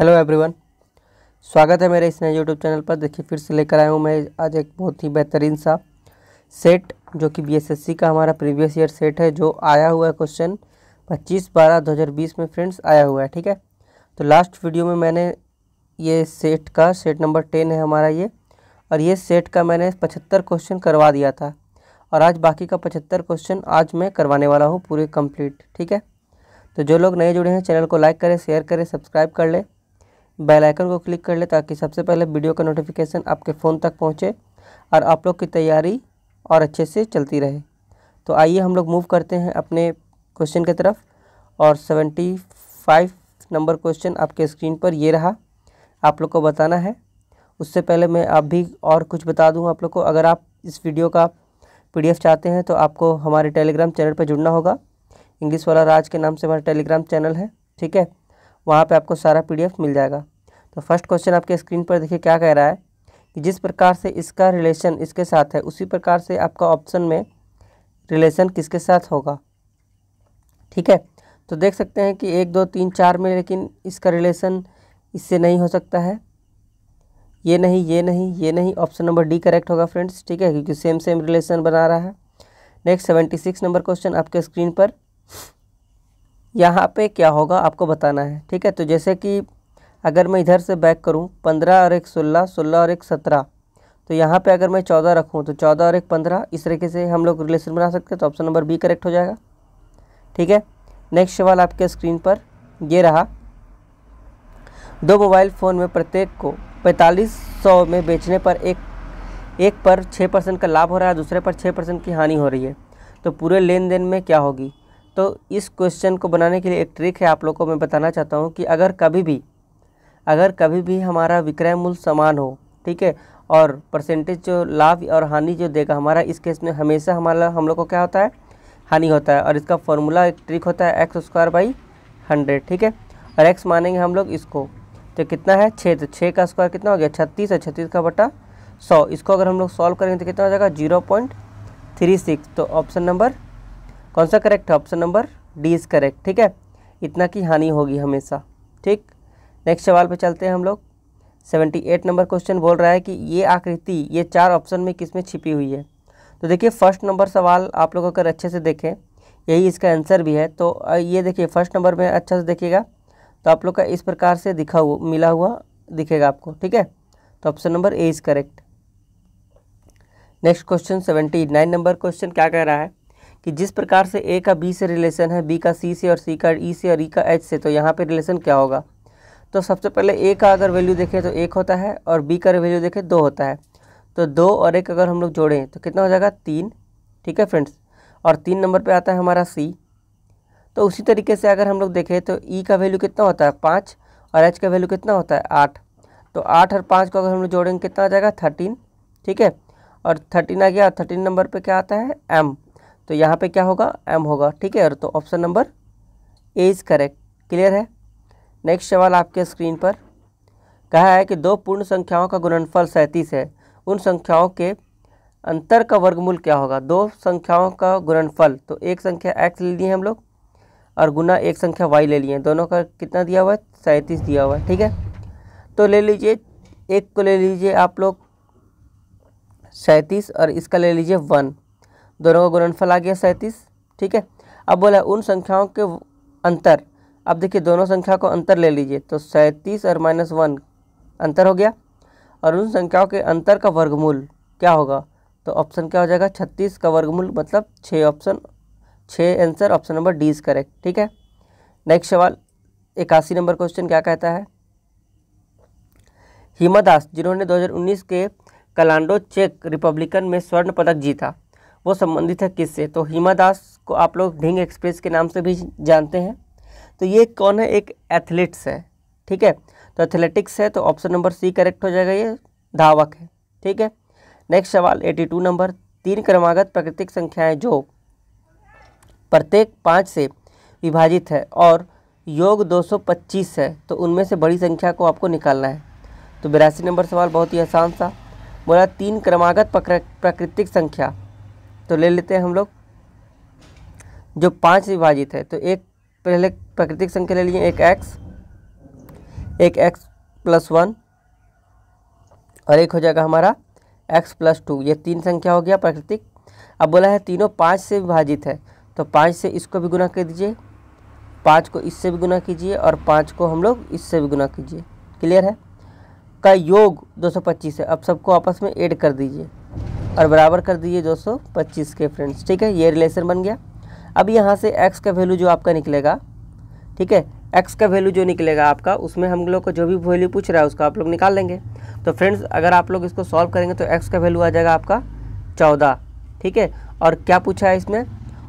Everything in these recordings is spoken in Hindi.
हेलो एवरीवन स्वागत है मेरे इस नए यूट्यूब चैनल पर देखिए फिर से लेकर आया हूँ मैं आज एक बहुत ही बेहतरीन सा सेट जो कि बीएसएससी का हमारा प्रीवियस ईयर सेट है जो आया हुआ है क्वेश्चन 25 बारह 2020 में फ्रेंड्स आया हुआ है ठीक है तो लास्ट वीडियो में मैंने ये सेट का सेट नंबर टेन है हमारा ये और ये सेट का मैंने पचहत्तर क्वेश्चन करवा दिया था और आज बाकी का पचहत्तर क्वेश्चन आज मैं करवाने वाला हूँ पूरे कम्प्लीट ठीक है तो जो लोग नए जुड़े हैं चैनल को लाइक करें शेयर करें सब्सक्राइब कर लें बेल आइकन को क्लिक कर ले ताकि सबसे पहले वीडियो का नोटिफिकेशन आपके फ़ोन तक पहुंचे और आप लोग की तैयारी और अच्छे से चलती रहे तो आइए हम लोग मूव करते हैं अपने क्वेश्चन की तरफ और सेवेंटी फाइव नंबर क्वेश्चन आपके स्क्रीन पर ये रहा आप लोग को बताना है उससे पहले मैं आप भी और कुछ बता दूँ आप लोग को अगर आप इस वीडियो का पी चाहते हैं तो आपको हमारे टेलीग्राम चैनल पर जुड़ना होगा इंग्लिश वाला राज के नाम से हमारा टेलीग्राम चैनल है ठीक है वहाँ पे आपको सारा पीडीएफ मिल जाएगा तो फर्स्ट क्वेश्चन आपके स्क्रीन पर देखिए क्या कह रहा है कि जिस प्रकार से इसका रिलेशन इसके साथ है उसी प्रकार से आपका ऑप्शन में रिलेशन किसके साथ होगा ठीक है तो देख सकते हैं कि एक दो तीन चार में लेकिन इसका रिलेशन इससे नहीं हो सकता है ये नहीं ये नहीं ये नहीं ऑप्शन नंबर डी करेक्ट होगा फ्रेंड्स ठीक है क्योंकि सेम सेम रिलेशन बना रहा है next seventy six number question आपके स्क्रीन पर यहाँ पे क्या होगा आपको बताना है ठीक है तो जैसे कि अगर मैं इधर से बैक करूँ पंद्रह और एक सोलह सोलह और एक सत्रह तो यहाँ पे अगर मैं चौदह रखूँ तो चौदह और एक पंद्रह इस तरीके से हम लोग रिलेशन बना सकते हैं तो ऑप्शन नंबर बी करेक्ट हो जाएगा ठीक है नेक्स्ट सवाल आपके स्क्रीन पर ये रहा दो मोबाइल फ़ोन में प्रत्येक को पैंतालीस सौ में बेचने पर एक एक पर छः परसेंट का लाभ हो रहा है दूसरे पर छः परसेंट की हानि हो रही है तो पूरे लेन देन में क्या होगी तो इस क्वेश्चन को बनाने के लिए एक ट्रिक है आप लोग को मैं बताना चाहता हूँ कि अगर कभी भी अगर कभी भी हमारा विक्रय मूल्य समान हो ठीक है और परसेंटेज जो लाभ और हानि जो देगा हमारा इस केस में हमेशा हमारा हम लोग को क्या होता है हानि होता है और इसका फॉर्मूला एक ट्रिक होता है एक्स स्क्वायर बाई हंड्रेड ठीक है और एक्स मानेंगे हम लोग इसको तो कितना है छः तो छः का स्क्वायर कितना हो गया छत्तीस और छत्तीस का बटा सौ इसको अगर हम लोग सॉल्व करेंगे तो कितना हो जाएगा जीरो पॉइंट थ्री सिक्स तो ऑप्शन नंबर कौन सा करेक्ट है option number D is correct ठीक है इतना की हानि होगी हमेशा ठीक नेक्स्ट सवाल पे चलते हैं हम लोग सेवेंटी एट नंबर क्वेश्चन बोल रहा है कि ये आकृति ये चार ऑप्शन में किस में छिपी हुई है तो देखिए फर्स्ट नंबर सवाल आप लोग अगर अच्छे से देखें यही इसका आंसर भी है तो ये देखिए फर्स्ट नंबर में अच्छा से देखिएगा तो आप लोग का इस प्रकार से दिखा हुआ मिला हुआ दिखेगा आपको ठीक है तो option number A is correct next question seventy nine number question क्या कह रहा है कि जिस प्रकार से ए का बी से रिलेशन है बी का सी से और सी का ई e से और ई e का एच से तो यहाँ पे रिलेशन क्या होगा तो सबसे पहले ए का अगर वैल्यू देखें तो एक होता है और बी का वैल्यू देखें दो होता है तो दो और एक अगर हम लोग जोड़ें तो कितना हो जाएगा तीन ठीक है फ्रेंड्स और तीन नंबर पर आता है हमारा सी तो उसी तरीके से अगर हम लोग देखें तो ई e का वैल्यू कितना होता है पाँच और एच का वैल्यू कितना होता है आठ तो आठ और पाँच को अगर हम लोग जोड़ेंगे कितना आ जाएगा थर्टीन ठीक है और थर्टीन आ गया थर्टीन नंबर पे क्या आता है एम तो यहाँ पे क्या होगा एम होगा ठीक है और तो option number A is correct clear है नेक्स्ट सवाल आपके स्क्रीन पर कहा है कि दो पूर्ण संख्याओं का गुणनफल सैंतीस है उन संख्याओं के अंतर का वर्गमूल क्या होगा दो संख्याओं का गुणनफल तो एक संख्या एक्स ले लिए हम लोग और गुना एक संख्या वाई ले लिए दोनों का कितना दिया हुआ है सैंतीस दिया हुआ है ठीक है तो ले लीजिए एक को ले लीजिए आप लोग सैंतीस और इसका ले लीजिए वन दोनों का गुणनफल आ गया सैंतीस ठीक है अब बोला उन संख्याओं के अंतर अब देखिए दोनों संख्या को अंतर ले लीजिए तो सैंतीस और माइनस वन अंतर हो गया और उन संख्याओं के अंतर का वर्गमूल क्या होगा तो ऑप्शन क्या हो जाएगा छत्तीस का वर्गमूल मतलब छः ऑप्शन छः answer option number D is correct ठीक है नेक्स्ट सवाल इक्यासी नंबर क्वेश्चन क्या कहता है हिमा दास जिन्होंने 2019 के कलांडो चेक रिपब्लिकन में स्वर्ण पदक जीता वो संबंधित है किससे तो हिमा दास को आप लोग ढिंग एक्सप्रेस के नाम से भी जानते हैं तो ये कौन है एक एथलीट्स है ठीक है तो एथलेटिक्स है तो ऑप्शन नंबर सी करेक्ट हो जाएगा ये धावक है ठीक है नेक्स्ट सवाल एटी टू नंबर तीन क्रमागत प्राकृतिक संख्याएं जो प्रत्येक पाँच से विभाजित है और योग 225 है तो उनमें से बड़ी संख्या को आपको निकालना है तो बिरासी नंबर सवाल बहुत ही आसान सा बोला तीन क्रमागत प्राकृतिक संख्या तो ले लेते हैं हम लोग जो पाँच विभाजित है तो एक पहले प्राकृतिक संख्या ले लिए एक एक्स एक एक्स प्लस वन और एक हो जाएगा हमारा एक्स प्लस टू ये तीन संख्या हो गया प्राकृतिक अब बोला है तीनों पाँच से विभाजित है तो पाँच से इसको भी गुना कर दीजिए पाँच को इससे भी गुना कीजिए और पाँच को हम लोग इससे भी गुना कीजिए क्लियर है का योग 225 है अब सबको आपस में ऐड कर दीजिए और बराबर कर दीजिए 225 के फ्रेंड्स ठीक है ये रिलेशन बन गया अब यहाँ से एक्स का वैल्यू जो आपका निकलेगा ठीक है एक्स का वैल्यू जो निकलेगा आपका उसमें हम लोग को जो भी वैल्यू पूछ रहा है उसका आप लोग निकाल लेंगे तो फ्रेंड्स अगर आप लोग इसको सॉल्व करेंगे तो एक्स का वैल्यू आ जाएगा आपका चौदह ठीक है और क्या पूछा है इसमें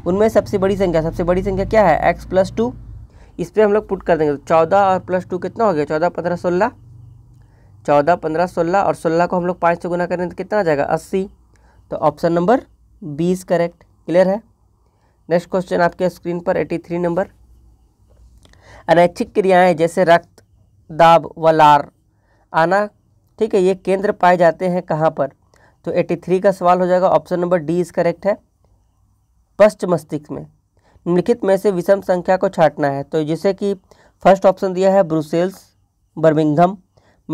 उनमें सबसे बड़ी संख्या सबसे बड़ी संख्या क्या है एक्स प्लस टू इस पर हम लोग पुट कर देंगे तो चौदह और प्लस टू कितना हो गया चौदह पंद्रह सोलह चौदह पंद्रह सोलह और सोलह को हम लोग पाँच से गुना करें तो कितना आ जाएगा अस्सी तो ऑप्शन नंबर बीस करेक्ट क्लियर है नेक्स्ट क्वेश्चन आपके स्क्रीन पर एटी थ्री नंबर अनैच्छिक क्रियाएं जैसे रक्त दाब व लार आना ठीक है ये केंद्र पाए जाते हैं कहाँ पर तो 83 का सवाल हो जाएगा option number D is correct है पश्च मस्तिष्क में निम्नलिखित में से विषम संख्या को छाटना है तो जैसे कि फर्स्ट ऑप्शन दिया है ब्रुसेल्स बर्मिंगम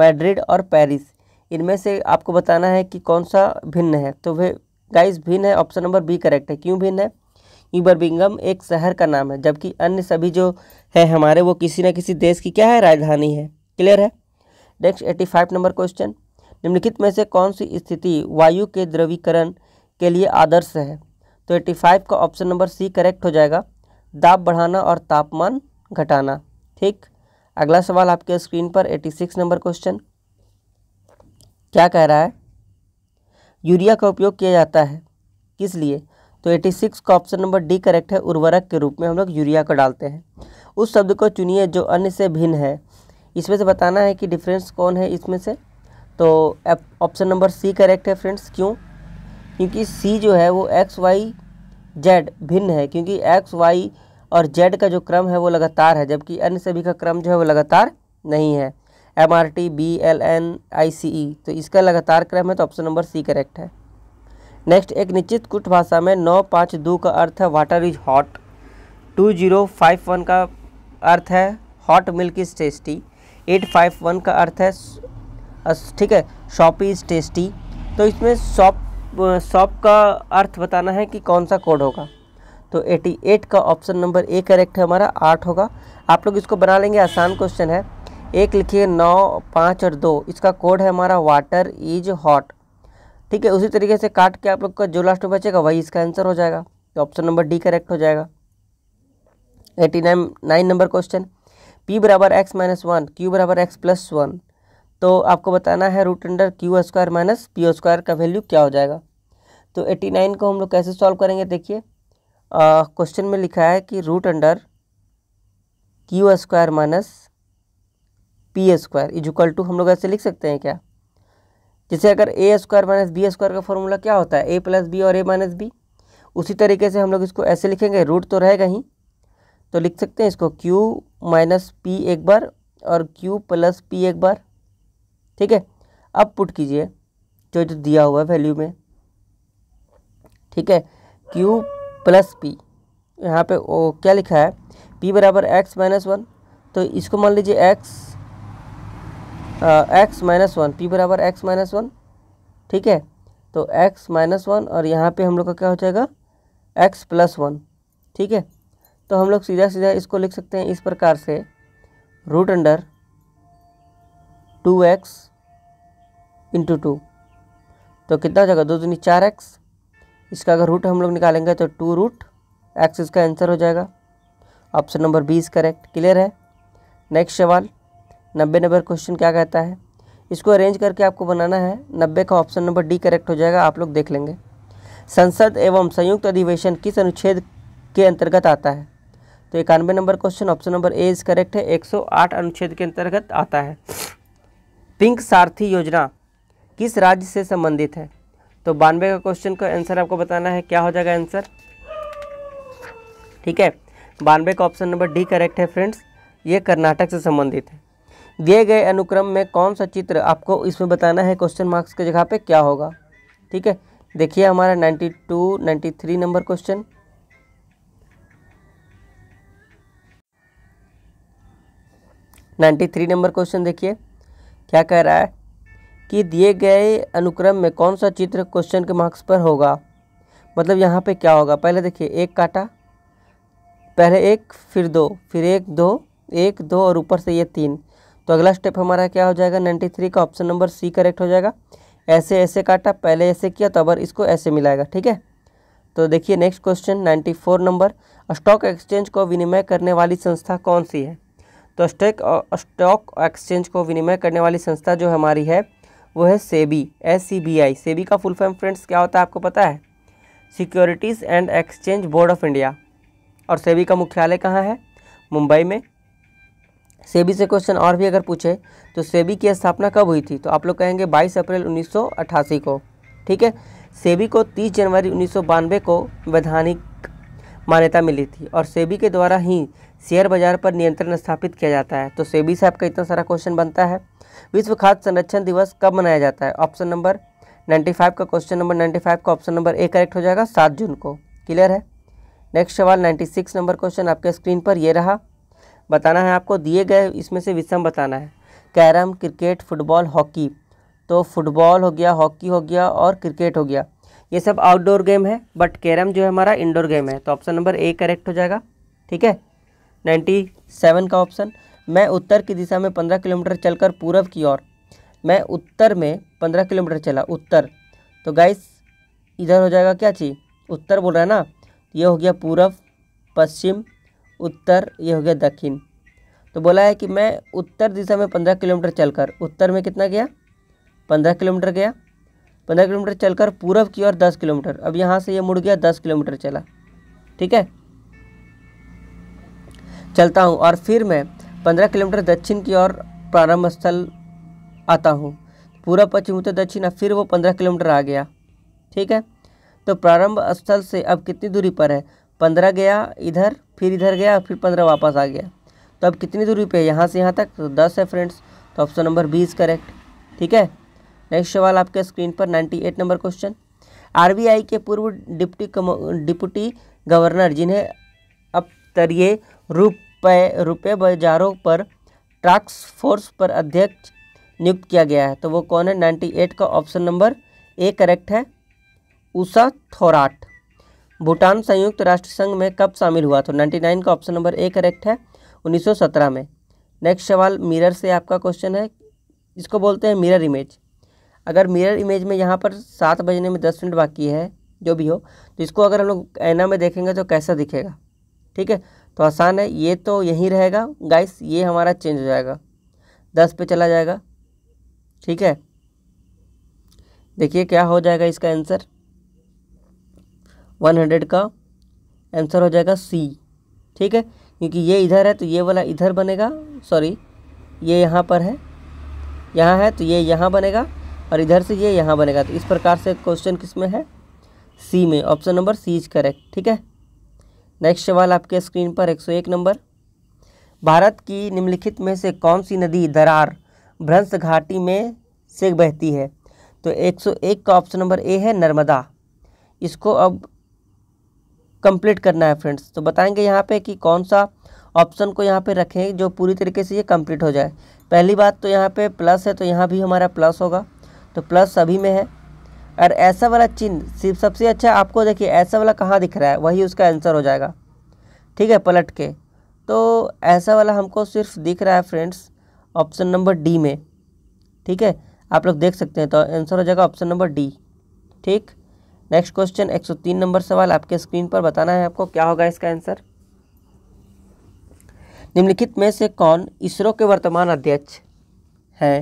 मैड्रिड और पेरिस इनमें से आपको बताना है कि कौन सा भिन्न है तो वे गाइस भिन्न है ऑप्शन नंबर बी करेक्ट है क्यों भिन्न है यू बर्मिंगम एक शहर का नाम है जबकि अन्य सभी जो है हमारे वो किसी न किसी देश की क्या है राजधानी है क्लियर है next eighty five number question निम्नलिखित में से कौन सी स्थिति वायु के द्रवीकरण के लिए आदर्श है तो एट्टी फाइव का ऑप्शन नंबर सी करेक्ट हो जाएगा दाब बढ़ाना और तापमान घटाना ठीक अगला सवाल आपके स्क्रीन पर एट्टी सिक्स नंबर क्वेश्चन क्या कह रहा है यूरिया का उपयोग किया जाता है किस लिए तो 86 का ऑप्शन नंबर डी करेक्ट है उर्वरक के रूप में हम लोग यूरिया को डालते हैं उस शब्द को चुनिए जो अन्य से भिन्न है इसमें से बताना है कि डिफरेंस कौन है इसमें से तो ऑप्शन नंबर सी करेक्ट है फ्रेंड्स क्यों क्योंकि सी जो है वो एक्स वाई जेड भिन्न है क्योंकि एक्स वाई और जेड का जो क्रम है वो लगातार है जबकि अन्य सभी का क्रम जो है वो लगातार नहीं है M R T B L N I C E तो इसका लगातार क्रम है तो ऑप्शन नंबर सी करेक्ट है नेक्स्ट एक निश्चित कुट भाषा में नौ पाँच दो का अर्थ है water is hot two zero five one का अर्थ है hot milk is tasty eight five one का अर्थ है ठीक है शॉप इज टेस्टी तो इसमें शॉप शॉप का अर्थ बताना है कि कौन सा कोड होगा तो 88 का ऑप्शन नंबर ए करेक्ट है हमारा आठ होगा आप लोग इसको बना लेंगे आसान क्वेश्चन है एक लिखिए नौ पाँच और दो इसका कोड है हमारा वाटर इज हॉट ठीक है उसी तरीके से काट के आप लोग का जो लास्ट में बचेगा वही इसका आंसर हो जाएगा तो ऑप्शन नंबर डी करेक्ट हो जाएगा eighty nine nine number question P बराबर एक्स माइनस वन क्यू बराबर एक्स प्लस वन तो आपको बताना है root under Q square minus P square का वैल्यू क्या हो जाएगा तो एटी नाइन को हम लोग कैसे सॉल्व करेंगे देखिए क्वेश्चन में लिखा है कि root under Q square minus P square is equal to हम लोग ऐसे लिख सकते हैं क्या जैसे अगर A square minus B square का फॉर्मूला क्या होता है ए प्लस बी और ए माइनस बी उसी तरीके से हम लोग इसको ऐसे लिखेंगे रूट तो रहेगा ही तो लिख सकते हैं इसको क्यू माइनस पी एक बार और क्यू प्लस पी एक बार ठीक है अब पुट कीजिए जो जो दिया हुआ है वैल्यू में ठीक है क्यू प्लस पी यहाँ पर क्या लिखा है पी बराबर एक्स माइनस वन तो इसको मान लीजिए X X minus one P बराबर एक्स माइनस वन ठीक है तो एक्स माइनस वन और यहाँ पे हम लोग का क्या हो जाएगा एक्स प्लस वन ठीक है तो हम लोग सीधा सीधा इसको लिख सकते हैं इस प्रकार से root under two X into two तो कितना हो जाएगा दो दूनी चार एक्स इसका अगर रूट हम लोग निकालेंगे तो टू रूट एक्स इसका आंसर हो जाएगा option number B is correct clear है नेक्स्ट सवाल नब्बे नंबर क्वेश्चन क्या कहता है इसको अरेंज करके आपको बनाना है नब्बे का ऑप्शन नंबर डी करेक्ट हो जाएगा आप लोग देख लेंगे संसद एवं संयुक्त अधिवेशन किस अनुच्छेद के अंतर्गत आता है तो इक्यानवे number question option number A is correct है 108 अनुच्छेद के अंतर्गत आता है पिंक सारथी योजना किस राज्य से संबंधित है तो बानवे का क्वेश्चन का आंसर आपको बताना है क्या हो जाएगा आंसर ठीक है बानवे का ऑप्शन नंबर डी करेक्ट है फ्रेंड्स ये कर्नाटक से संबंधित है दिए गए अनुक्रम में कौन सा चित्र आपको इसमें बताना है क्वेश्चन मार्क्स की जगह पे क्या होगा ठीक है देखिए हमारा 92, 93 number question ninety three number question देखिए क्या कह रहा है कि दिए गए अनुक्रम में कौन सा चित्र क्वेश्चन के मार्क्स पर होगा मतलब यहाँ पे क्या होगा पहले देखिए एक काटा पहले एक फिर दो फिर एक दो एक दो और ऊपर से ये तीन तो अगला स्टेप हमारा क्या हो जाएगा नाइन्टी थ्री का ऑप्शन नंबर सी करेक्ट हो जाएगा ऐसे ऐसे काटा पहले ऐसे किया तो अब इसको ऐसे मिलाएगा ठीक है तो देखिए next question ninety four number stock exchange को विनिमय करने वाली संस्था कौन सी है तो स्टॉक स्टॉक एक्सचेंज को विनिमय करने वाली संस्था जो हमारी है वो है SEBI S C B I SEBI का फुल फॉर्म फ्रेंड्स क्या होता है आपको पता है securities and exchange board of India और सेबी का मुख्यालय कहाँ है मुंबई में सेबी से क्वेश्चन और भी अगर पूछे तो सेबी की स्थापना कब हुई थी तो आप लोग कहेंगे 22 अप्रैल 1988 को ठीक है सेबी को 30 जनवरी उन्नीस को वैधानिक मान्यता मिली थी और सेबी के द्वारा ही शेयर बाजार पर नियंत्रण स्थापित किया जाता है तो सेबी से आपका इतना सारा क्वेश्चन बनता है विश्व खाद्य संरक्षण दिवस कब मनाया जाता है ऑप्शन नंबर 95 का क्वेश्चन नंबर 95 का ऑप्शन नंबर ए करेक्ट हो जाएगा सात जून को क्लियर है नेक्स्ट सवाल 96 नंबर क्वेश्चन आपके स्क्रीन पर ये रहा बताना है आपको दिए गए इसमें से विषम बताना है कैरम क्रिकेट फुटबॉल हॉकी तो फुटबॉल हो गया हॉकी हो गया और क्रिकेट हो गया ये सब आउटडोर गेम है बट कैरम जो है हमारा इंडोर गेम है तो ऑप्शन नंबर ए करेक्ट हो जाएगा ठीक है नाइन्टी सेवन का ऑप्शन मैं उत्तर की दिशा में पंद्रह किलोमीटर चलकर पूरब की ओर मैं उत्तर में पंद्रह किलोमीटर चला उत्तर तो गाइस इधर हो जाएगा क्या चीज़ उत्तर बोल रहा है ना ये हो गया पूरब पश्चिम उत्तर ये हो गया दक्षिण तो बोला है कि मैं उत्तर दिशा में पंद्रह किलोमीटर चलकर उत्तर में कितना गया पंद्रह किलोमीटर गया पंद्रह किलोमीटर चलकर पूर्व की ओर दस किलोमीटर अब यहाँ से ये मुड़ गया दस किलोमीटर चला ठीक है चलता हूँ और फिर मैं पंद्रह किलोमीटर दक्षिण की ओर प्रारंभ स्थल आता हूँ पूर्व पश्चिम उत्तर दक्षिण फिर वो पंद्रह किलोमीटर आ गया ठीक है तो प्रारंभ स्थल से अब कितनी दूरी पर है पंद्रह गया इधर फिर इधर गया फिर पंद्रह वापस आ गया तो अब कितनी दूरी पे है यहाँ से यहाँ तक तो दस है फ्रेंड्स तो ऑप्शन नंबर बीस करेक्ट ठीक है नेक्स्ट सवाल आपके स्क्रीन पर ninety eight number question RBI के पूर्व डिप्टी डिप्टी गवर्नर जिन्हें अब तरीय रुपये रुपये बाजारों पर टास्क फोर्स पर अध्यक्ष नियुक्त किया गया है तो वो कौन है नाइन्टी एट का ऑप्शन नंबर ए करेक्ट है उषा थोराट भूटान संयुक्त राष्ट्र संघ में कब शामिल हुआ तो 99 का ऑप्शन नंबर ए करेक्ट है 1917 में नेक्स्ट सवाल मिरर से आपका क्वेश्चन है इसको बोलते हैं मिरर इमेज अगर मिरर इमेज में यहाँ पर सात बजने में दस मिनट बाकी है जो भी हो तो इसको अगर हम लोग ऐना में देखेंगे तो कैसा दिखेगा ठीक है तो आसान है ये तो यहीं रहेगा गाइस ये हमारा चेंज हो जाएगा दस पे चला जाएगा ठीक है देखिए क्या हो जाएगा इसका आंसर वन हंड्रेड का आंसर हो जाएगा सी ठीक है क्योंकि ये इधर है तो ये वाला इधर बनेगा सॉरी ये यहाँ पर है यहाँ है तो ये यहाँ बनेगा और इधर से ये यहाँ बनेगा तो इस प्रकार से क्वेश्चन किस में है सी में option number C is correct ठीक है नेक्स्ट सवाल आपके स्क्रीन पर एक नंबर भारत की निम्नलिखित में से कौन सी नदी दरार भ्रंश घाटी में से बहती है तो 101 का ऑप्शन नंबर ए है नर्मदा इसको अब कंप्लीट करना है फ्रेंड्स तो बताएंगे यहाँ पे कि कौन सा ऑप्शन को यहाँ पे रखें जो पूरी तरीके से ये कंप्लीट हो जाए पहली बात तो यहाँ पे प्लस है तो यहाँ भी हमारा प्लस होगा तो प्लस सभी में है और ऐसा वाला चिन्ह सिर्फ सबसे अच्छा आपको देखिए ऐसा वाला कहाँ दिख रहा है वही उसका आंसर हो जाएगा ठीक है पलट के तो ऐसा वाला हमको सिर्फ दिख रहा है फ्रेंड्स ऑप्शन नंबर डी में ठीक है आप लोग देख सकते हैं तो आंसर हो जाएगा ऑप्शन नंबर डी ठीक नेक्स्ट क्वेश्चन 103 नंबर सवाल आपके स्क्रीन पर बताना है आपको क्या होगा इसका आंसर निम्नलिखित में से कौन इसरो के वर्तमान अध्यक्ष हैं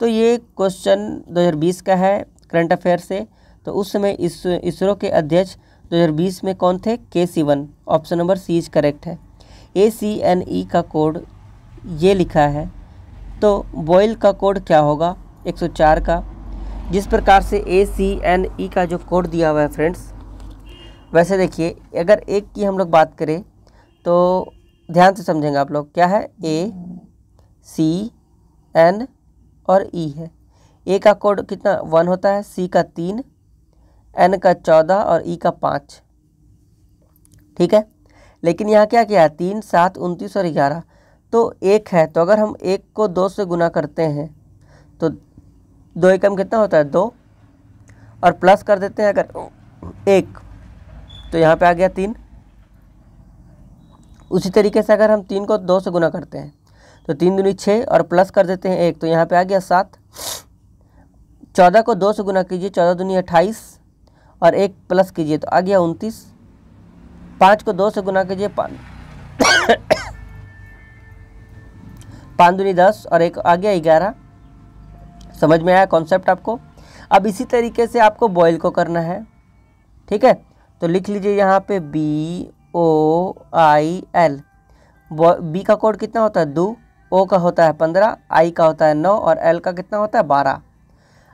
तो ये क्वेश्चन 2020 का है करंट अफेयर से तो उस समय इस इसरो के अध्यक्ष 2020 में कौन थे के सीवन option number C is correct है ए सी एन ई का कोड ये लिखा है तो बॉयल का कोड क्या होगा 104 का जिस प्रकार से ए सी एन ई का जो कोड दिया हुआ है फ्रेंड्स वैसे देखिए अगर एक की हम लोग बात करें तो ध्यान से समझेंगे आप लोग क्या है ए सी एन और ई e है ए का कोड कितना वन होता है सी का तीन एन का चौदह और ई e का पाँच ठीक है लेकिन यहाँ क्या क्या है तीन सात उनतीस और ग्यारह तो एक है तो अगर हम एक को दो से गुना करते हैं दो एकम कितना होता है दो और प्लस कर देते हैं अगर एक तो यहाँ पे आ गया तीन उसी तरीके से अगर हम तीन को दो से गुना करते हैं तो तीन दूनी छः और प्लस कर देते हैं एक तो यहाँ पे आ गया सात चौदह को दो से गुना कीजिए चौदह दूनी अट्ठाईस और एक प्लस कीजिए तो आ गया उनतीस पाँच को दो से गुना कीजिए पाँच पाँच दूनी दस और एक आ गया ग्यारह समझ में आया कॉन्सेप्ट आपको अब इसी तरीके से आपको बॉयल को करना है ठीक है तो लिख लीजिए यहाँ पे B O I L B का कोड कितना होता है दो ओ का होता है पंद्रह आई का होता है नौ और एल का कितना होता है बारह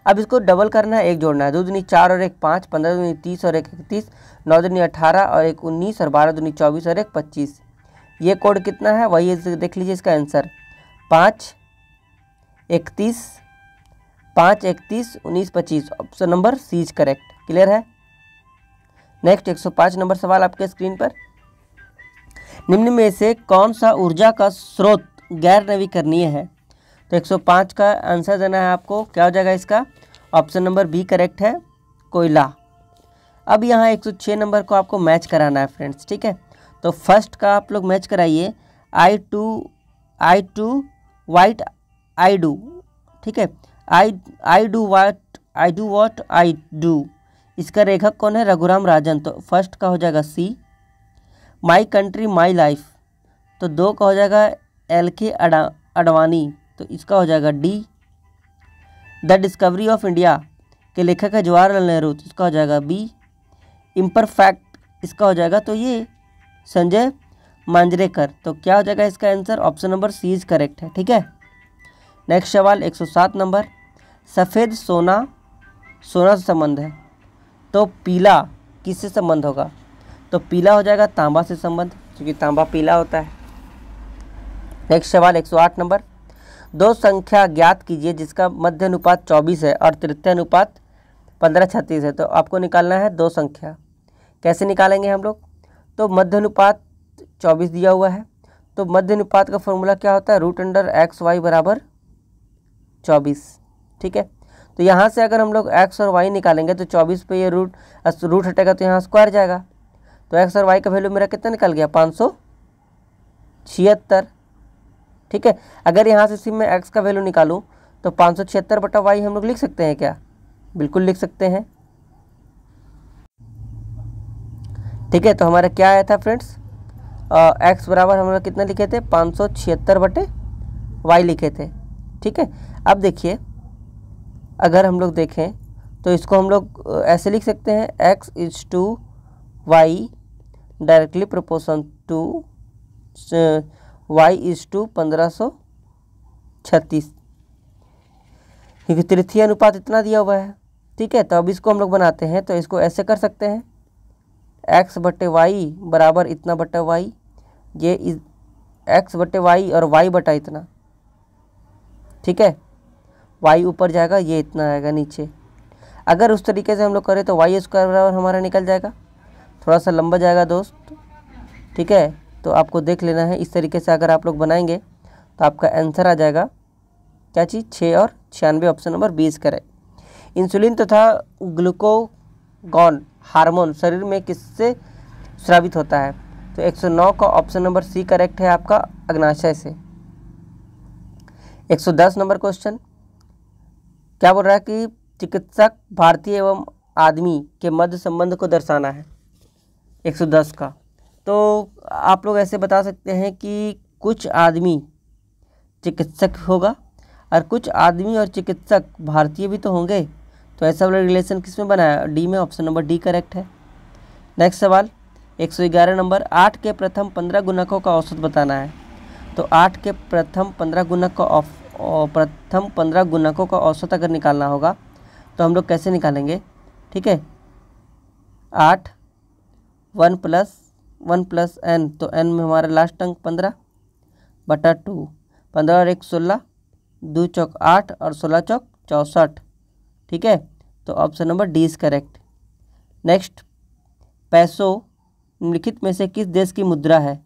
अब इसको डबल करना है एक जोड़ना है दो दुनी चार और एक पाँच पंद्रह दुनी तीस और एक इकतीस नौ दुनी अठारह और एक उन्नीस और बारह दुनी चौबीस और एक पच्चीस ये कोड कितना है वही देख लीजिए इसका आंसर पाँच इकतीस पाँच इकतीस उन्नीस पच्चीस option number C is correct clear है नेक्स्ट एक सौ पाँच नंबर सवाल आपके स्क्रीन पर निम्न में से कौन सा ऊर्जा का स्रोत गैर नवीकरणीय है तो एक सौ पाँच का आंसर देना है आपको क्या हो जाएगा इसका ऑप्शन नंबर बी करेक्ट है कोयला अब यहाँ एक सौ छः नंबर को आपको मैच कराना है फ्रेंड्स ठीक है तो फर्स्ट का आप लोग मैच कराइए I two I two white I do ठीक है I I do what I do what I do इसका लेखक कौन है रघुराम राजन तो फर्स्ट का हो जाएगा सी माई कंट्री माई लाइफ तो दो का हो जाएगा एल के अडा तो इसका हो जाएगा D the Discovery of India के लेखक है जवाहरलाल नेहरू तो इसका हो जाएगा बी इम्परफैक्ट इसका हो जाएगा तो ये संजय मांजरेकर तो क्या हो जाएगा इसका answer option number C is correct है ठीक है नेक्स्ट सवाल 107 नंबर सफ़ेद सोना सोना से संबंध है तो पीला किससे संबंध होगा तो पीला हो जाएगा तांबा से संबंध क्योंकि तांबा पीला होता है नेक्स्ट सवाल 108 नंबर दो संख्या ज्ञात कीजिए जिसका मध्य अनुपात चौबीस है और तृतीय अनुपात पंद्रह छत्तीस है तो आपको निकालना है दो संख्या कैसे निकालेंगे हम लोग तो मध्य अनुपात चौबीस दिया हुआ है तो मध्य अनुपात का फॉर्मूला क्या होता है रूट अंडर एक्स वाई बराबर चौबीस ठीक है तो यहाँ से अगर हम लोग एक्स और वाई निकालेंगे तो चौबीस पे ये रूट रूट हटेगा तो यहाँ स्क्वायर जाएगा तो एक्स और वाई का वैल्यू मेरा कितना निकल गया पाँच सौ छिहत्तर ठीक है अगर यहाँ से सिम में एक्स का वैल्यू निकालूँ तो पाँच सौ छिहत्तर बटा वाई हम लोग लिख सकते हैं क्या बिल्कुल लिख सकते हैं ठीक है तो हमारा क्या आया था फ्रेंड्स एक्स बराबर हम लोग कितना लिखे थे पाँच सौ छिहत्तर बटे वाई लिखे थे ठीक है अब देखिए अगर हम लोग देखें तो इसको हम लोग ऐसे लिख सकते हैं X is to Y directly proportion to Y is to पंद्रह सौ छत्तीस क्योंकि तृतीय अनुपात इतना दिया हुआ है ठीक है तो अब इसको हम लोग बनाते हैं तो इसको ऐसे कर सकते हैं एक्स बटे वाई बराबर इतना बटा वाई ये इस एक्स बटे वाई और वाई बटा इतना ठीक है वाई ऊपर जाएगा ये इतना आएगा नीचे अगर उस तरीके से हम लोग करें तो वाई स्क्वायर बराबर हमारा निकल जाएगा थोड़ा सा लंबा जाएगा दोस्त ठीक है तो आपको देख लेना है इस तरीके से अगर आप लोग बनाएंगे तो आपका आंसर आ जाएगा क्या चीज़ छः और छियानवे ऑप्शन नंबर बीस करें इंसुलिन तथा तो ग्लूकोगॉन हार्मोन शरीर में किससे स्रावित होता है तो 109 का ऑप्शन नंबर सी करेक्ट है आपका अग्नाशय से 110 नंबर क्वेश्चन क्या बोल रहा है कि चिकित्सक भारतीय एवं आदमी के मध्य संबंध को दर्शाना है 110 का तो आप लोग ऐसे बता सकते हैं कि कुछ आदमी चिकित्सक होगा और कुछ आदमी और चिकित्सक भारतीय भी तो होंगे तो ऐसा वाला रिलेशन किस में बनाया डी में ऑप्शन नंबर डी करेक्ट है नेक्स्ट सवाल 111 नंबर आठ के प्रथम पंद्रह गुणकों का औसत बताना है तो आठ के प्रथम पंद्रह गुणक का और प्रथम पंद्रह गुणकों का औसत अगर निकालना होगा तो हम लोग कैसे निकालेंगे ठीक है आठ one plus one plus N तो एन में हमारा लास्ट अंक पंद्रह बटा टू पंद्रह और एक सोलह दो चौक आठ और सोलह चौक चौंसठ ठीक है तो option number D is correct next पैसों निम्नलिखित में से किस देश की मुद्रा है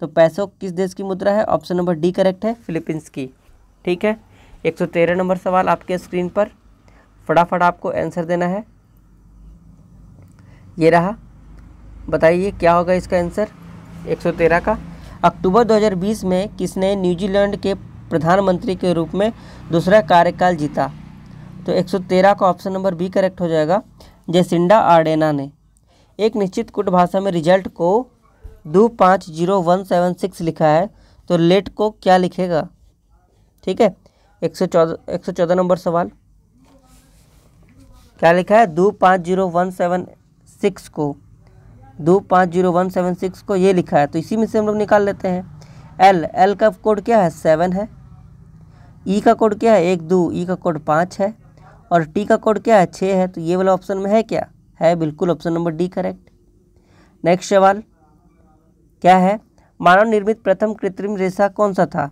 तो पैसों किस देश की मुद्रा है ऑप्शन नंबर डी करेक्ट है फिलीपींस की ठीक है 113 नंबर सवाल आपके स्क्रीन पर फटाफट आपको आंसर देना है ये रहा बताइए क्या होगा इसका आंसर 113 का अक्टूबर 2020 में किसने न्यूजीलैंड के प्रधानमंत्री के रूप में दूसरा कार्यकाल जीता तो 113 का ऑप्शन नंबर बी करेक्ट हो जाएगा जैसिंडा आर्डेना ने एक निश्चित कुट भाषा में रिजल्ट को दो पाँच जीरो वन सेवन सिक्स लिखा है तो लेट को क्या लिखेगा ठीक है एक सौ चौदह एक सौ चौदह नंबर सवाल क्या लिखा है दो पाँच जीरो वन सेवन सिक्स को दो पाँच जीरो वन सेवन सिक्स को ये लिखा है तो इसी में से हम लोग निकाल लेते हैं एल एल का कोड क्या है सेवन है ई e का कोड क्या है एक दो ई e का कोड पाँच है और टी का कोड क्या है छः है तो ये वाला ऑप्शन में है क्या है बिल्कुल option number D correct next सवाल क्या है मानव निर्मित प्रथम कृत्रिम रेशा कौन सा था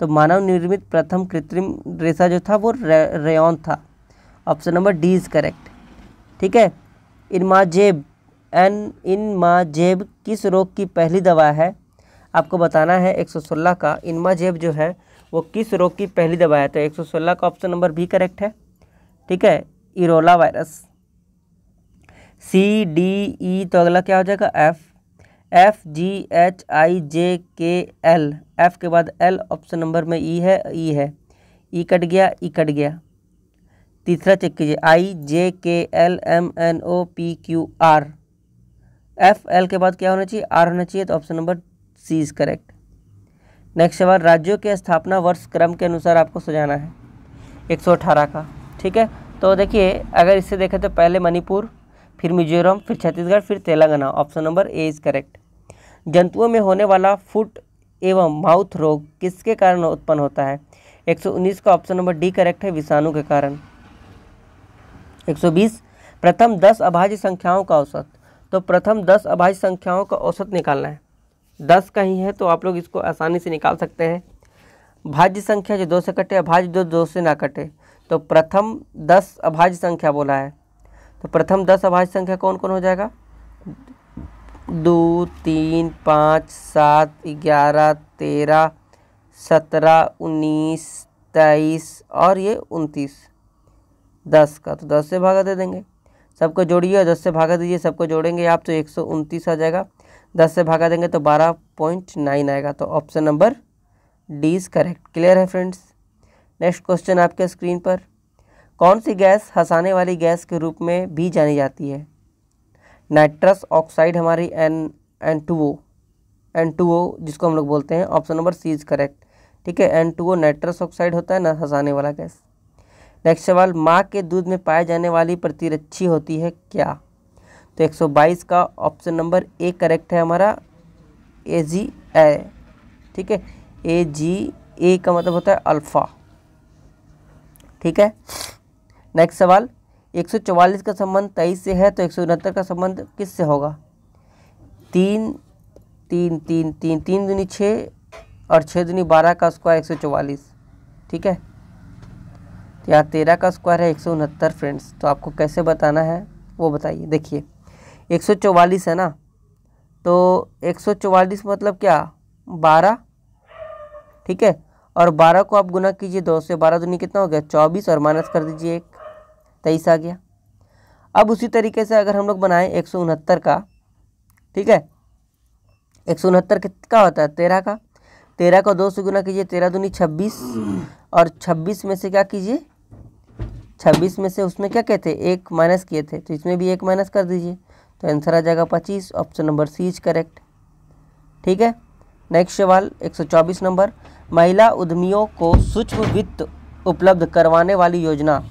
तो मानव निर्मित प्रथम कृत्रिम रेशा जो था वो रे, था option number D is correct ठीक है इनमाजेब एन इनमाजेब किस रोग की पहली दवा है आपको बताना है 116 का इनमाजेब जो है वो किस रोग की पहली दवा है तो 116 का ऑप्शन नंबर बी करेक्ट है ठीक है Ebola virus C D E तो अगला क्या हो जाएगा F F G H I J K L F के बाद एल ऑप्शन नंबर में ई e है ई e है ई e कट गया ई कट गया तीसरा चेक कीजिए I J K L M N O P Q R F L के बाद क्या होना चाहिए आर होना चाहिए तो option number C is correct next सवाल राज्यों के स्थापना वर्ष क्रम के अनुसार आपको सजाना है 118 का ठीक है तो देखिए अगर इससे देखें तो पहले मणिपुर फिर मिजोरम फिर छत्तीसगढ़ फिर Telangana option number A is correct जंतुओं में होने वाला फुट एवं माउथ रोग किसके कारण उत्पन्न होता है 119 का ऑप्शन नंबर डी करेक्ट है विषाणु के कारण 120 प्रथम 10 अभाज्य संख्याओं का औसत तो प्रथम 10 अभाज्य संख्याओं का औसत निकालना है 10 का ही है तो आप लोग इसको आसानी से निकाल सकते हैं भाज्य संख्या जो दो से कटे अभाज्य जो दो से ना कटे तो प्रथम दस अभाज्य संख्या बोला है तो प्रथम दस अभाज्य संख्या कौन कौन हो जाएगा दो तीन पाँच सात ग्यारह तेरह सत्रह उन्नीस तेईस और ये उनतीस दस का तो दस से भागा दे देंगे सबको जोड़िए और दस से भागा दीजिए सबको जोड़ेंगे आप तो एक सौ उनतीस आ जाएगा दस से भागा देंगे तो बारह पॉइंट नाइन आएगा तो option number D is correct clear है फ्रेंड्स नेक्स्ट क्वेश्चन आपके स्क्रीन पर कौन सी गैस हंसाने वाली गैस के रूप में भी जानी जाती है नाइट्रस ऑक्साइड हमारी N N two O N two O जिसको हम लोग बोलते हैं option number C is correct ठीक है N two O nitrous oxide होता है ना हंसाने वाला गैस नेक्स्ट सवाल माँ के दूध में पाए जाने वाली प्रतिरक्षी होती है क्या तो 122 का ऑप्शन नंबर ए करेक्ट है हमारा ए जी ए ठीक है ए जी ए का मतलब होता है अल्फ़ा ठीक है नेक्स्ट सवाल 144 का संबंध तेईस से है तो एक का संबंध किस से होगा तीन तीन तीन तीन तीन दूनी छः और छः दूनी बारह का स्क्वायर एक सौ चवालीस ठीक है तो यहाँ तेरह का स्क्वायर है एक सौ उनहत्तर फ्रेंड्स तो आपको कैसे बताना है वो बताइए देखिए एक सौ चवालीस है ना तो एक सौ चवालीस मतलब क्या बारह ठीक है और बारह को आप गुना कीजिए दो से बारह दूनी कितना हो गया चौबीस और माइनस कर दीजिए एक तेईस आ गया अब उसी तरीके से अगर हम लोग बनाएं एक सौ उनहत्तर का ठीक है एक सौ उनहत्तर कितना होता है तेरह का तेरह को दो से गुना कीजिए तेरह दूनी छब्बीस और छब्बीस में से क्या कीजिए छब्बीस में से उसमें क्या कहते एक माइनस किए थे तो इसमें भी एक माइनस कर दीजिए तो आंसर आ जाएगा पच्चीस option number C is correct ठीक है नेक्स्ट सवाल एक सौ चौबीस नंबर महिला उद्यमियों को सूक्ष्म वित्त उपलब्ध करवाने वाली योजना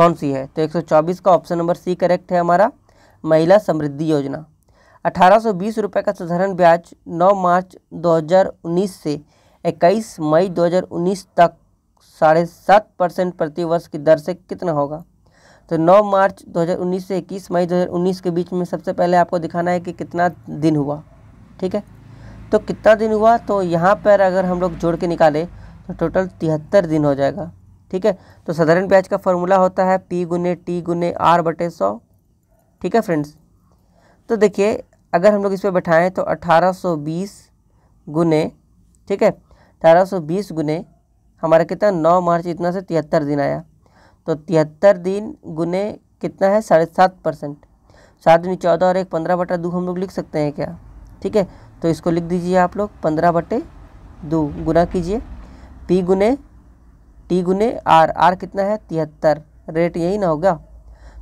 कौन सी है तो 124 का ऑप्शन नंबर सी करेक्ट है हमारा महिला समृद्धि योजना अठारह सौ का साधारण ब्याज 9 मार्च 2019 से 21 मई 2019 तक साढ़े सात परसेंट प्रति वर्ष की दर से कितना होगा तो 9 मार्च 2019 से 21 मई 2019 के बीच में सबसे पहले आपको दिखाना है कि कितना दिन हुआ ठीक है तो कितना दिन हुआ तो यहाँ पर अगर हम लोग जोड़ के निकालें तो टोटल तिहत्तर दिन हो जाएगा ठीक है तो साधारण ब्याज का फॉर्मूला होता है पी गुने टी गुने आर बटे सौ ठीक है फ्रेंड्स तो देखिए अगर हम लोग इस पर बैठाएँ तो अठारह सौ बीस गुने ठीक है अठारह सौ बीस गुने हमारा कितना नौ मार्च इतना से तिहत्तर दिन आया तो तिहत्तर दिन गुने कितना है साढ़े सात परसेंट सात दिन चौदह और एक पंद्रह बटा दो हम लोग लिख सकते हैं क्या ठीक है तो इसको लिख दीजिए आप लोग पंद्रह बटे दो गुना कीजिए पी गुने टी गुने आर आर कितना है तिहत्तर रेट यही ना होगा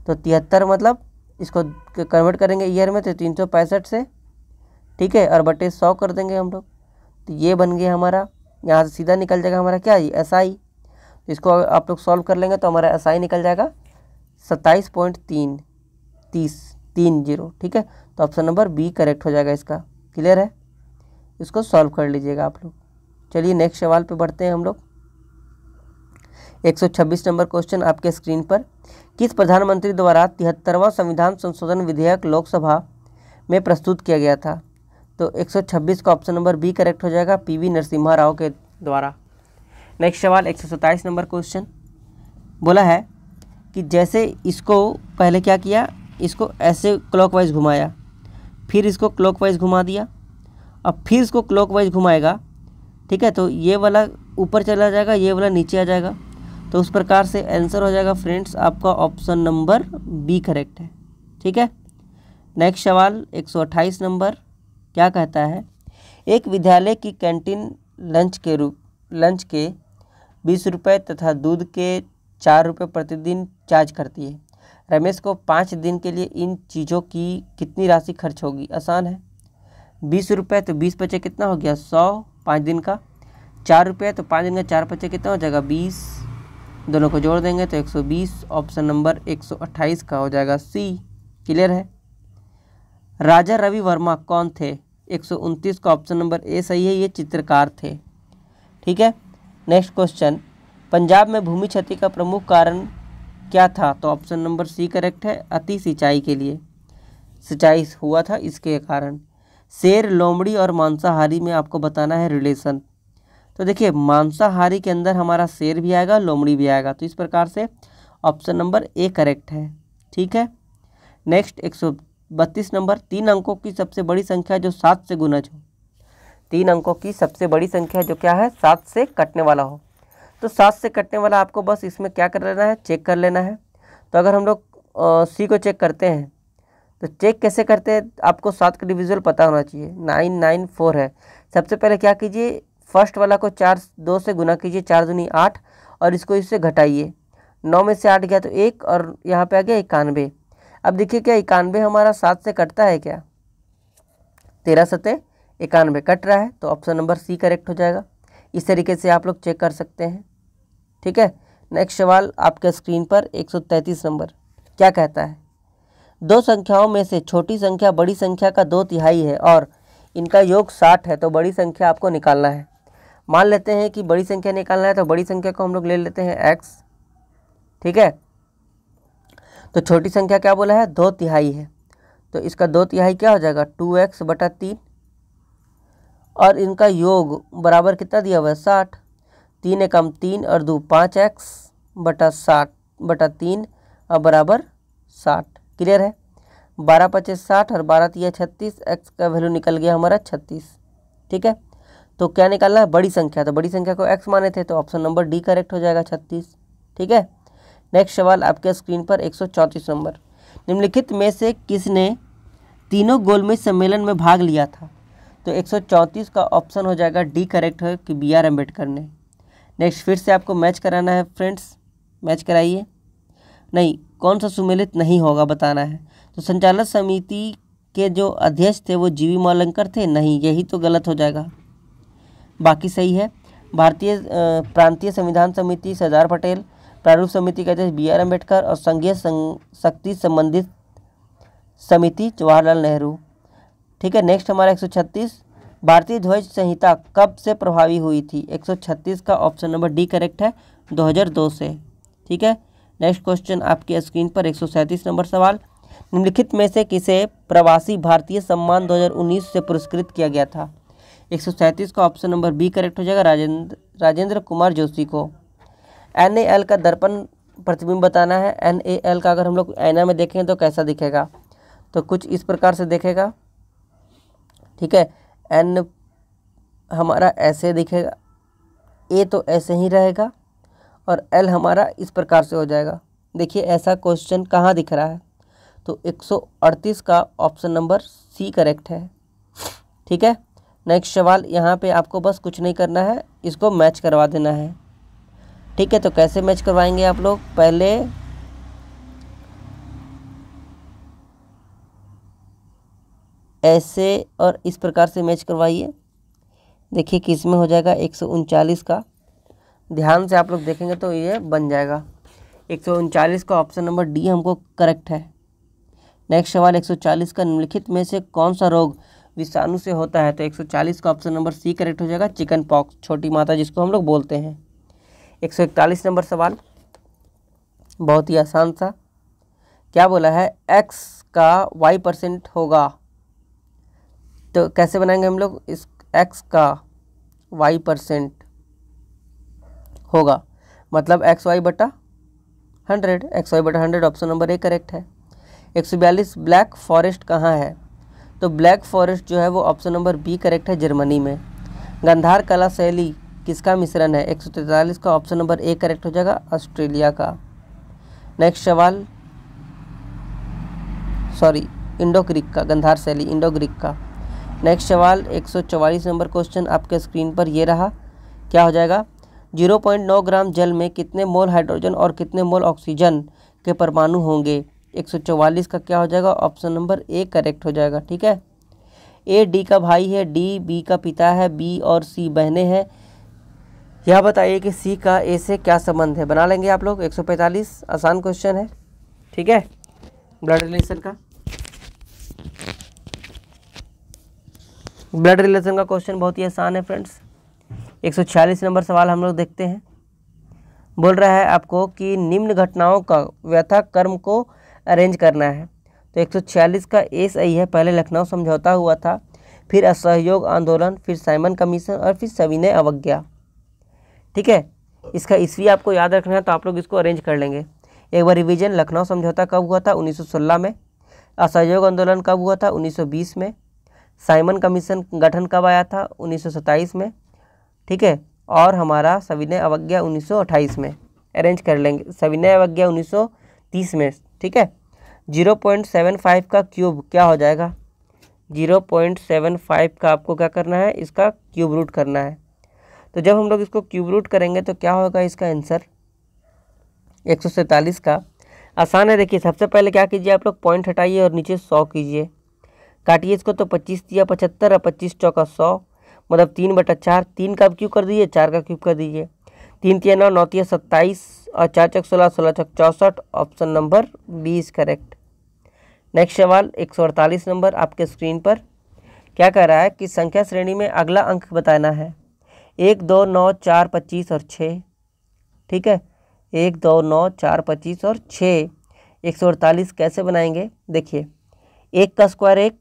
तो तिहत्तर मतलब इसको कन्वर्ट करेंगे ईयर में तो तीन सौ पैंसठ से ठीक है और बटे सौ कर देंगे हम लोग तो ये बन गया हमारा यहाँ से सीधा निकल जाएगा हमारा क्या ये एस आई तो इसको आप लोग सॉल्व कर लेंगे तो हमारा एस आई निकल जाएगा सत्ताईस पॉइंट तीन तीस तीन जीरो ठीक है तो ऑप्शन नंबर बी करेक्ट हो जाएगा इसका क्लियर है इसको सॉल्व कर लीजिएगा आप लोग चलिए नेक्स्ट सवाल पे बढ़ते हैं हम लोग 126 नंबर क्वेश्चन आपके स्क्रीन पर किस प्रधानमंत्री द्वारा तिहत्तरवां संविधान संशोधन विधेयक लोकसभा में प्रस्तुत किया गया था तो 126 का ऑप्शन नंबर बी करेक्ट हो जाएगा पीवी नरसिम्हा राव के द्वारा नेक्स्ट सवाल एक नंबर क्वेश्चन बोला है कि जैसे इसको पहले क्या किया इसको ऐसे क्लॉकवाइज घुमाया फिर इसको क्लॉकवाइज घुमा दिया अब फिर इसको क्लॉकवाइज घुमाएगा ठीक है तो ये वाला ऊपर चला जाएगा ये वाला नीचे आ जाएगा तो उस प्रकार से आंसर हो जाएगा फ्रेंड्स आपका ऑप्शन नंबर बी करेक्ट है ठीक है नेक्स्ट सवाल 128 नंबर क्या कहता है एक विद्यालय की कैंटीन लंच के रूप लंच के बीस रुपये तथा दूध के चार रुपये प्रतिदिन चार्ज करती है रमेश को पाँच दिन के लिए इन चीज़ों की कितनी राशि खर्च होगी आसान है बीस रुपये तो बीस पचे कितना हो गया सौ पाँच दिन का चार रुपये तो पाँच दिन का चार पचे कितना हो जाएगा बीस दोनों को जोड़ देंगे तो 120 ऑप्शन नंबर 128 का हो जाएगा सी क्लियर है राजा रवि वर्मा कौन थे एक का ऑप्शन नंबर ए सही है ये चित्रकार थे ठीक है नेक्स्ट क्वेश्चन पंजाब में भूमि क्षति का प्रमुख कारण क्या था तो ऑप्शन नंबर सी करेक्ट है अति सिंचाई के लिए सिंचाई हुआ था इसके कारण शेर लोमड़ी और मांसाहारी में आपको बताना है रिलेशन तो देखिए मांसाहारी के अंदर हमारा शेर भी आएगा लोमड़ी भी आएगा तो इस प्रकार से ऑप्शन नंबर ए करेक्ट है ठीक है नेक्स्ट एक सौ बत्तीस नंबर तीन अंकों की सबसे बड़ी संख्या जो सात से गुनज हो तीन अंकों की सबसे बड़ी संख्या जो क्या है सात से कटने वाला हो तो सात से कटने वाला आपको बस इसमें क्या कर लेना है चेक कर लेना है तो अगर हम लोग सी को चेक करते हैं तो चेक कैसे करते हैं आपको सात का डिविजुअल पता होना चाहिए नाइन नाइन फोर है सबसे पहले क्या कीजिए फर्स्ट वाला को चार दो से गुना कीजिए चार दुनी आठ और इसको इससे घटाइए नौ में से आठ गया तो एक और यहाँ पे आ गया इक्यानवे अब देखिए क्या इक्यानवे हमारा सात से कटता है क्या तेरह सतह इक्यानवे कट रहा है तो ऑप्शन नंबर सी करेक्ट हो जाएगा इस तरीके से आप लोग चेक कर सकते हैं ठीक है नेक्स्ट सवाल आपके स्क्रीन पर एक नंबर क्या कहता है दो संख्याओं में से छोटी संख्या बड़ी संख्या का दो तिहाई है और इनका योग साठ है तो बड़ी संख्या आपको निकालना है मान लेते हैं कि बड़ी संख्या निकालना है तो बड़ी संख्या को हम लोग ले लेते हैं एक्स ठीक है तो छोटी संख्या क्या बोला है दो तिहाई है तो इसका दो तिहाई क्या हो जाएगा टू एक्स बटा तीन और इनका योग बराबर कितना दिया हुआ है साठ तीन एकम तीन और दो पाँच एक्स बटा साठ बटा तीन और बराबर साठ क्लियर है बारह पच्चीस साठ और बारह तीन छत्तीस एक्स का वैल्यू निकल गया हमारा छत्तीस ठीक है तो क्या निकालना है बड़ी संख्या तो बड़ी संख्या को एक्स माने थे तो ऑप्शन नंबर डी करेक्ट हो जाएगा छत्तीस ठीक है नेक्स्ट सवाल आपके स्क्रीन पर एक नंबर निम्नलिखित में से किसने तीनों गोलमेज सम्मेलन में भाग लिया था तो 134 का ऑप्शन हो जाएगा डी करेक्ट है कि बी आर अम्बेडकर ने नेक्स्ट फिर से आपको मैच कराना है फ्रेंड्स मैच कराइए नहीं कौन सा सुमेलित नहीं होगा बताना है तो संचालक समिति के जो अध्यक्ष थे वो जीवी मौलंकर थे नहीं यही तो गलत हो जाएगा बाकी सही है भारतीय प्रांतीय संविधान समिति सरदार पटेल प्रारूप समिति के अध्यक्ष बी आर अम्बेडकर और संघीय संग, शक्ति संबंधित समिति जवाहरलाल नेहरू ठीक है नेक्स्ट हमारा 136 भारतीय ध्वज संहिता कब से प्रभावी हुई थी 136 का ऑप्शन नंबर डी करेक्ट है 2002 से ठीक है नेक्स्ट क्वेश्चन आपके स्क्रीन पर एक नंबर सवाल निम्नलिखित में से किसे प्रवासी भारतीय सम्मान 2019 से पुरस्कृत किया गया था एक सौ सैंतीस का ऑप्शन नंबर बी करेक्ट हो जाएगा राजेंद्र राजेंद्र कुमार जोशी को एन ए एल का दर्पण प्रतिबिंब बताना है एन ए एल का अगर हम लोग आईना में देखेंगे तो कैसा दिखेगा तो कुछ इस प्रकार से देखेगा ठीक है एन हमारा ऐसे दिखेगा ए तो ऐसे ही रहेगा और एल हमारा इस प्रकार से हो जाएगा देखिए ऐसा क्वेश्चन कहाँ दिख रहा है तो 138 का ऑप्शन नंबर सी करेक्ट है ठीक है नेक्स्ट सवाल यहाँ पे आपको बस कुछ नहीं करना है इसको मैच करवा देना है ठीक है तो कैसे मैच करवाएंगे आप लोग पहले ऐसे और इस प्रकार से मैच करवाइए देखिए किस में हो जाएगा एक का ध्यान से आप लोग देखेंगे तो ये बन जाएगा एक का ऑप्शन नंबर डी हमको करेक्ट है नेक्स्ट सवाल 140 का निम्नलिखित में से कौन सा रोग विषाणु से होता है तो 140 का ऑप्शन नंबर सी करेक्ट हो जाएगा चिकन पॉक्स छोटी माता जिसको हम लोग बोलते हैं 141 नंबर सवाल बहुत ही आसान सा क्या बोला है एक्स का वाई परसेंट होगा तो कैसे बनाएंगे हम लोग इस एक्स का वाई परसेंट होगा मतलब एक्स वाई बटा हंड्रेड एक्स वाई बटा hundred option number A correct है एक सौ बयालीस ब्लैक फॉरेस्ट कहाँ है तो ब्लैक फॉरेस्ट जो है वो ऑप्शन नंबर बी करेक्ट है जर्मनी में गंधार कला शैली किसका मिश्रण है एक का ऑप्शन नंबर ए करेक्ट हो जाएगा ऑस्ट्रेलिया का नेक्स्ट सवाल सॉरी इंडो ग्रिक का गंधार शैली इंडो ग्रिक का नेक्स्ट सवाल 144 नंबर क्वेश्चन आपके स्क्रीन पर ये रहा क्या हो जाएगा 0.9 ग्राम जल में कितने मोल हाइड्रोजन और कितने मोल ऑक्सीजन के परमाणु होंगे 144 का क्या हो जाएगा ऑप्शन नंबर ए करेक्ट हो जाएगा ठीक है ए डी का भाई है डी बी का पिता है बी और सी बहने हैं यह बताइए कि सी का ए से क्या संबंध है बना लेंगे आप लोग 145 आसान क्वेश्चन है ठीक है ब्लड रिलेशन का ब्लड रिलेशन का क्वेश्चन बहुत ही आसान है फ्रेंड्स 146 नंबर सवाल हम लोग देखते हैं बोल रहा है आपको कि निम्न घटनाओं का व्यथा कर्म को अरेंज करना है तो 146 का ए सही है पहले लखनऊ समझौता हुआ था फिर असहयोग आंदोलन फिर साइमन कमीशन और फिर सविनय अवज्ञा ठीक है इसका ईस्वी आपको याद रखना है तो आप लोग इसको अरेंज कर लेंगे एक बार रिवीजन लखनऊ समझौता कब हुआ था 1916 में असहयोग आंदोलन कब हुआ था 1920 में साइमन कमीशन गठन कब आया था 1927 में ठीक है और हमारा सविनय अवज्ञा 1928 में अरेंज कर लेंगे सविनय अवज्ञा 1930 में ठीक है जीरो पॉइंट सेवन फाइव का क्यूब क्या हो जाएगा जीरो पॉइंट सेवन फाइव का आपको क्या करना है इसका क्यूब रूट करना है तो जब हम लोग इसको क्यूब रूट करेंगे तो क्या होगा इसका आंसर एक सौ सैंतालीस का आसान है देखिए सबसे पहले क्या कीजिए आप लोग पॉइंट हटाइए और नीचे सौ कीजिए काटिए इसको तो पच्चीस दिया पचहत्तर और पच्चीस चौका सौ मतलब तीन बटा चार तीन का क्यूब कर दीजिए चार का क्यूब कर दीजिए तीन तीन नौ नौ तीन सत्ताईस और चार चौक सोलह सोलह चौक चौंसठ option number B is correct next सवाल एक सौ अड़तालीस नंबर आपके स्क्रीन पर क्या कह रहा है कि संख्या श्रेणी में अगला अंक बताना है एक दो नौ चार पच्चीस और छः ठीक है एक दो नौ चार पच्चीस और छः एक सौ अड़तालीस कैसे बनाएंगे देखिए एक का स्क्वायर एक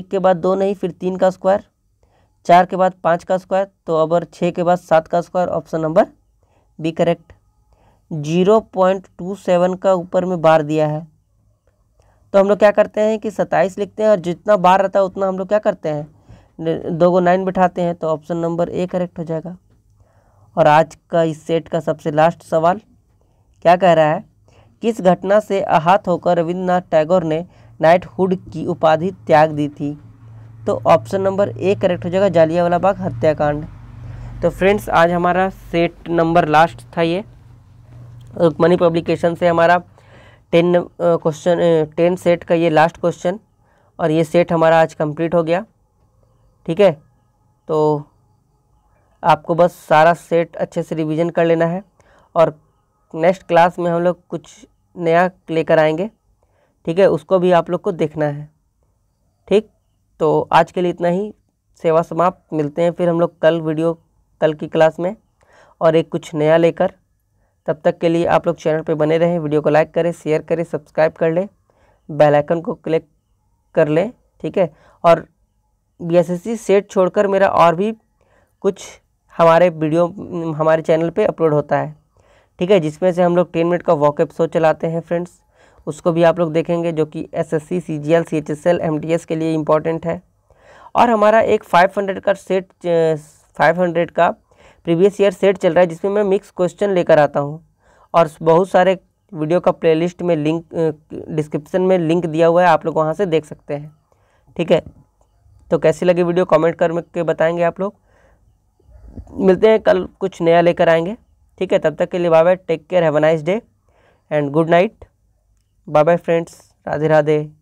एक के बाद दो नहीं फिर तीन का स्क्वायर चार के बाद पाँच का स्क्वायर तो अब छः के बाद सात का square option number B correct zero point two seven का ऊपर में बार दिया है तो हम लोग क्या करते हैं कि सत्ताईस लिखते हैं और जितना बार रहता है उतना हम लोग क्या करते हैं दो को नाइन बिठाते हैं तो ऑप्शन नंबर ए करेक्ट हो जाएगा और आज का इस सेट का सबसे लास्ट सवाल क्या कह रहा है किस घटना से आहत होकर रविन्द्रनाथ टैगोर ने नाइट हुड की उपाधि त्याग दी थी तो ऑप्शन नंबर ए करेक्ट हो जाएगा जालियावाला बाग हत्याकांड तो फ्रेंड्स आज हमारा सेट नंबर लास्ट था ये रुकमणी पब्लिकेशन से हमारा टेन क्वेश्चन टेन सेट का ये लास्ट क्वेश्चन और ये सेट हमारा आज कंप्लीट हो गया ठीक है तो आपको बस सारा सेट अच्छे से रिवीजन कर लेना है और नेक्स्ट क्लास में हम लोग कुछ नया लेकर आएंगे ठीक है उसको भी आप लोग को देखना है ठीक तो आज के लिए इतना ही सेवा समाप्त मिलते हैं फिर हम लोग कल वीडियो कल की क्लास में और एक कुछ नया लेकर तब तक के लिए आप लोग चैनल पे बने रहें वीडियो को लाइक करें शेयर करें सब्सक्राइब कर लें बेल आइकन को क्लिक कर लें ठीक है और बीएसएससी सेट छोड़कर मेरा और भी कुछ हमारे वीडियो हमारे चैनल पे अपलोड होता है ठीक है जिसमें से हम लोग टेन मिनट का वॉकअप शो चलाते हैं फ्रेंड्स उसको भी आप लोग देखेंगे जो कि S S C C G L C H S L M T S के लिए इम्पॉर्टेंट है और हमारा एक फाइव हंड्रेड का सेट 500 का प्रीवियस ईयर सेट चल रहा है जिसमें मैं मिक्स क्वेश्चन लेकर आता हूँ और बहुत सारे वीडियो का प्लेलिस्ट में लिंक डिस्क्रिप्शन में लिंक दिया हुआ है आप लोग वहाँ से देख सकते हैं ठीक है तो कैसी लगी वीडियो कमेंट करके बताएंगे आप लोग मिलते हैं कल कुछ नया लेकर आएंगे ठीक है तब तक के लिए bye bye take care have a nice day and good night bye bye friends Radhe Radhe